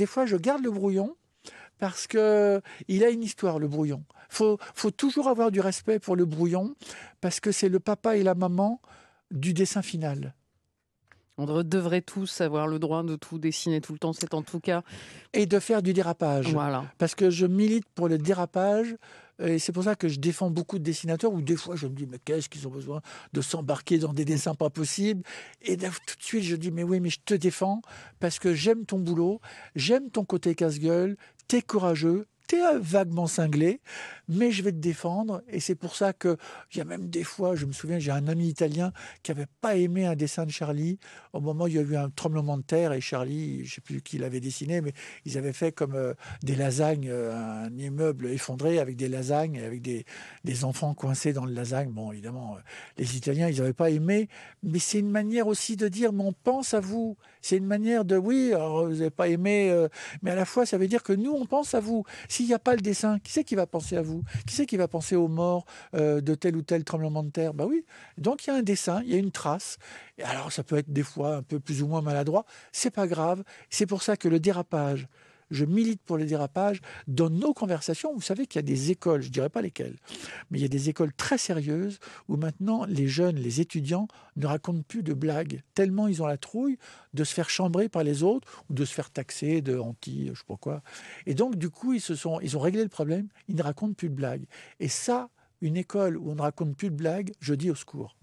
des fois, je garde le brouillon parce que il a une histoire, le brouillon. Faut, faut toujours avoir du respect pour le brouillon parce que c'est le papa et la maman du dessin final. On devrait tous avoir le droit de tout dessiner tout le temps, c'est en tout cas. Et de faire du dérapage. Voilà. Parce que je milite pour le dérapage. Et c'est pour ça que je défends beaucoup de dessinateurs où des fois je me dis, mais qu'est-ce qu'ils ont besoin de s'embarquer dans des dessins pas possibles Et tout de suite, je dis, mais oui, mais je te défends parce que j'aime ton boulot, j'aime ton côté casse-gueule, t'es courageux, vaguement cinglé, mais je vais te défendre. Et c'est pour ça que il y a même des fois, je me souviens, j'ai un ami italien qui avait pas aimé un dessin de Charlie au moment où il y a eu un tremblement de terre et Charlie, je sais plus qui l'avait dessiné, mais ils avaient fait comme euh, des lasagnes, euh, un immeuble effondré avec des lasagnes, avec des, des enfants coincés dans le lasagne. Bon, évidemment, euh, les Italiens, ils n'avaient pas aimé, mais c'est une manière aussi de dire, mais on pense à vous. C'est une manière de, oui, vous n'avez pas aimé, mais à la fois, ça veut dire que nous, on pense à vous s'il n'y a pas le dessin, qui c'est qui va penser à vous Qui c'est qui va penser aux morts euh, de tel ou tel tremblement de terre Bah oui. Donc il y a un dessin, il y a une trace. Et alors ça peut être des fois un peu plus ou moins maladroit. C'est pas grave. C'est pour ça que le dérapage je milite pour les dérapages Dans nos conversations, vous savez qu'il y a des écoles, je ne dirais pas lesquelles, mais il y a des écoles très sérieuses où maintenant les jeunes, les étudiants ne racontent plus de blagues, tellement ils ont la trouille de se faire chambrer par les autres ou de se faire taxer de anti, je sais pas quoi. Et donc, du coup, ils, se sont, ils ont réglé le problème, ils ne racontent plus de blagues. Et ça, une école où on ne raconte plus de blagues, je dis au secours.